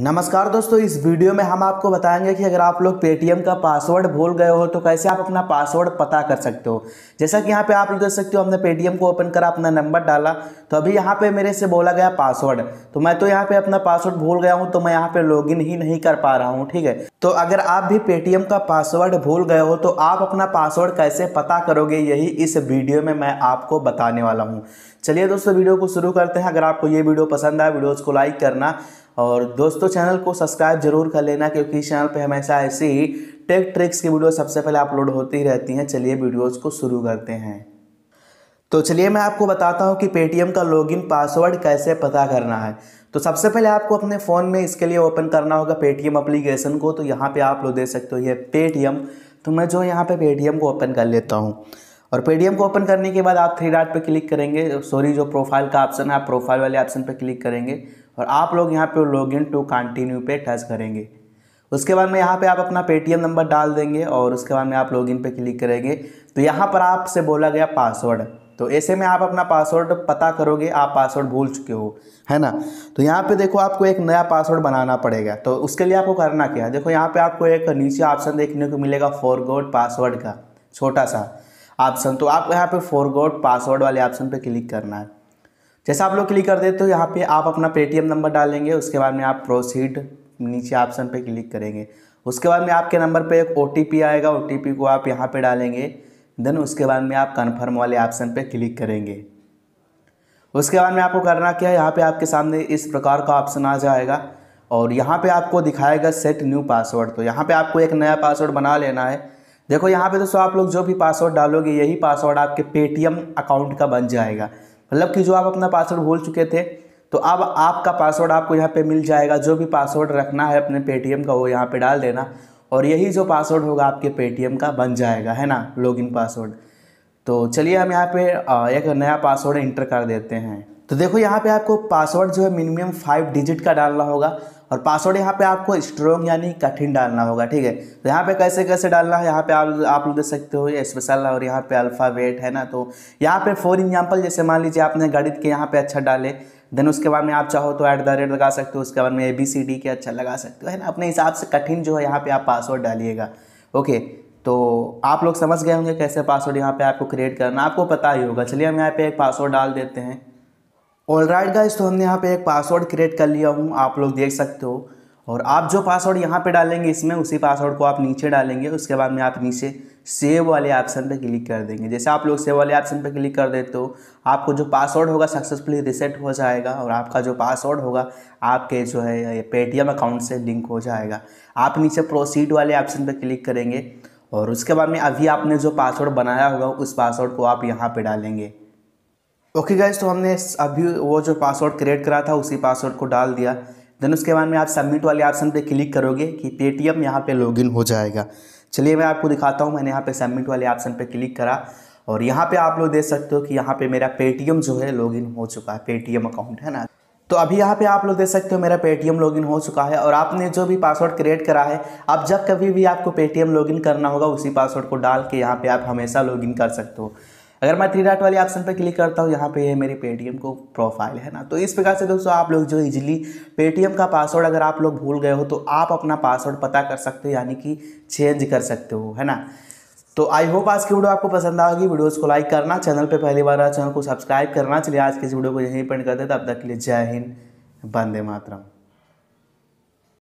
नमस्कार दोस्तों इस वीडियो में हम आपको बताएंगे कि अगर आप लोग पेटीएम का पासवर्ड भूल गए हो तो कैसे आप अपना पासवर्ड पता कर सकते हो जैसा कि यहाँ पे आप लोग देख सकते हो हमने पेटीएम को ओपन करा अपना नंबर डाला तो अभी यहाँ पे मेरे से बोला गया पासवर्ड तो मैं तो यहाँ पे अपना पासवर्ड भूल गया हूँ तो मैं यहाँ पे लॉग ही नहीं कर पा रहा हूँ ठीक है तो अगर आप भी पेटीएम का पासवर्ड भूल गए हो तो आप अपना पासवर्ड कैसे पता करोगे यही इस वीडियो में मैं आपको बताने वाला हूँ चलिए दोस्तों वीडियो को शुरू करते हैं अगर आपको ये वीडियो पसंद आए वीडियोज़ को लाइक करना और दोस्तों चैनल को सब्सक्राइब जरूर कर लेना क्योंकि इस चैनल पर हमेशा ऐसी ही टेक ट्रिक्स की वीडियो सबसे पहले अपलोड होती रहती हैं चलिए वीडियोज़ को शुरू करते हैं तो चलिए मैं आपको बताता हूँ कि पेटीएम का लॉगिन पासवर्ड कैसे पता करना है तो सबसे पहले आपको अपने फ़ोन में इसके लिए ओपन करना होगा पेटीएम अप्लीकेशन को तो यहाँ पे आप लोग दे सकते हो ये पेटीएम तो मैं जो यहाँ पे पेटीएम को ओपन कर लेता हूँ और पेटीएम को ओपन करने के बाद आप थ्री डॉट पे क्लिक करेंगे सॉरी जो प्रोफाइल का ऑप्शन है आप प्रोफाइल वाले ऑप्शन पे क्लिक करेंगे और आप लोग यहाँ पे लॉग इन टू कंटिन्यू पे टच करेंगे उसके बाद में यहाँ पे आप अपना पेटीएम नंबर डाल देंगे और उसके बाद में आप लॉगिन पे क्लिक करेंगे तो यहाँ पर आपसे बोला गया पासवर्ड तो ऐसे में आप अपना पासवर्ड पता करोगे आप पासवर्ड भूल चुके हो है ना तो यहाँ पे देखो आपको एक नया पासवर्ड बनाना पड़ेगा तो उसके लिए आपको करना क्या है देखो यहाँ पे आपको एक नीचे ऑप्शन देखने को मिलेगा फॉरगोड पासवर्ड का छोटा सा ऑप्शन तो आपको यहाँ पे फॉरगॉट पासवर्ड वाले ऑप्शन पे क्लिक करना है जैसे आप लोग क्लिक कर देते हो यहाँ पे आप अपना पेटीएम नंबर डालेंगे उसके बाद में आप प्रोसीड नीचे ऑप्शन पे क्लिक करेंगे उसके बाद में आपके नंबर पे एक ओ आएगा ओ को आप यहाँ पे डालेंगे देन उसके बाद में आप कन्फर्म वाले ऑप्शन पर क्लिक करेंगे उसके बाद में आपको करना क्या है यहाँ पर आपके सामने इस प्रकार का ऑप्शन आ जाएगा और यहाँ पे आपको दिखाएगा सेट न्यू पासवर्ड तो यहाँ पे आपको एक नया पासवर्ड बना लेना है देखो यहाँ पे दोस्तों आप लोग जो भी पासवर्ड डालोगे यही पासवर्ड आपके पेटीएम अकाउंट का बन जाएगा मतलब कि जो आप अपना पासवर्ड भूल चुके थे तो अब आपका पासवर्ड आपको यहाँ पे मिल जाएगा जो भी पासवर्ड रखना है अपने पेटीएम का वो यहाँ पे डाल देना और यही जो पासवर्ड होगा आपके पेटीएम का बन जाएगा है ना लॉगिन पासवर्ड तो चलिए हम यहाँ पे एक नया पासवर्ड इंटर कर देते हैं तो देखो यहाँ पे आपको पासवर्ड जो है मिनिमम फाइव डिजिट का डालना होगा और पासवर्ड यहाँ पे आपको स्ट्रॉन्ग यानी कठिन डालना होगा ठीक है तो यहाँ पे कैसे कैसे डालना है यहाँ पे आप आप लोग देख सकते हो ये स्पेशल और यहाँ पे अल्फ़ावेट है ना तो यहाँ पे फॉर एग्जाम्पल जैसे मान लीजिए आपने गणित के यहाँ पे अच्छा डाले देन उसके बाद में आप चाहो तो ऐट द रेट लगा सकते हो उसके बाद में ए बी सी डी के अच्छा लगा सकते हो है ना अपने हिसाब से कठिन जो है यहाँ पे आप पासवर्ड डालिएगा ओके तो आप लोग समझ गए होंगे कैसे पासवर्ड यहाँ पे आपको क्रिएट करना आपको पता ही होगा चलिए हम यहाँ पे एक पासवर्ड डाल देते हैं ऑल राइट गाइज तो हमने यहाँ पे एक पासवर्ड क्रिएट कर लिया हूँ आप लोग देख सकते हो और आप जो पासवर्ड यहाँ पे डालेंगे इसमें उसी पासवर्ड को आप नीचे डालेंगे उसके बाद में आप नीचे सेव वाले ऑप्शन पे क्लिक कर देंगे जैसे आप लोग सेव वाले ऑप्शन पे क्लिक कर देते हो आपको जो पासवर्ड होगा सक्सेसफुली रिसेट हो जाएगा और आपका जो पासवर्ड होगा आपके जो है पेटीएम अकाउंट से लिंक हो जाएगा आप नीचे प्रोसीड वाले ऑप्शन पर क्लिक करेंगे और उसके बाद में अभी आपने जो पासवर्ड बनाया होगा उस पासवर्ड को आप यहाँ पर डालेंगे ओके गाइज तो हमने अभी वो जो पासवर्ड क्रिएट करा था उसी पासवर्ड को डाल दिया देन उसके बाद में आप सबमिट वाले ऑप्शन पे क्लिक करोगे कि पेटीएम यहाँ पे लॉगिन हो जाएगा चलिए मैं आपको दिखाता हूँ मैंने यहाँ पे सबमिट वाले ऑप्शन पे क्लिक करा और यहाँ पे आप लोग देख सकते हो कि यहाँ पे मेरा पेटीएम जो है लॉगिन हो चुका है पेटीएम अकाउंट है ना तो अभी यहाँ पे आप लोग देख सकते हो मेरा पेटीएम लॉगिन हो चुका है और आपने जो भी पासवर्ड क्रिएट करा है अब जब कभी भी आपको पेटीएम लॉगिन करना होगा उसी पासवर्ड को डाल के यहाँ पे आप हमेशा लॉगिन कर सकते हो अगर मैं थ्री डॉट वाले ऑप्शन पर क्लिक करता हूँ यहाँ पे ये मेरी पेटीएम को प्रोफाइल है ना तो इस प्रकार से दोस्तों आप लोग जो इजीली पेटीएम का पासवर्ड अगर आप लोग भूल गए हो तो आप अपना पासवर्ड पता कर सकते हो यानी कि चेंज कर सकते हो है ना तो आई होप आज की वीडियो आपको पसंद आएगी वीडियोस को लाइक करना चैनल पे पहली बार चैनल को सब्सक्राइब करना चलिए आज की इस वीडियो को यहीं पेंट कर देते तब तक के लिए जय हिंद बंदे मातरम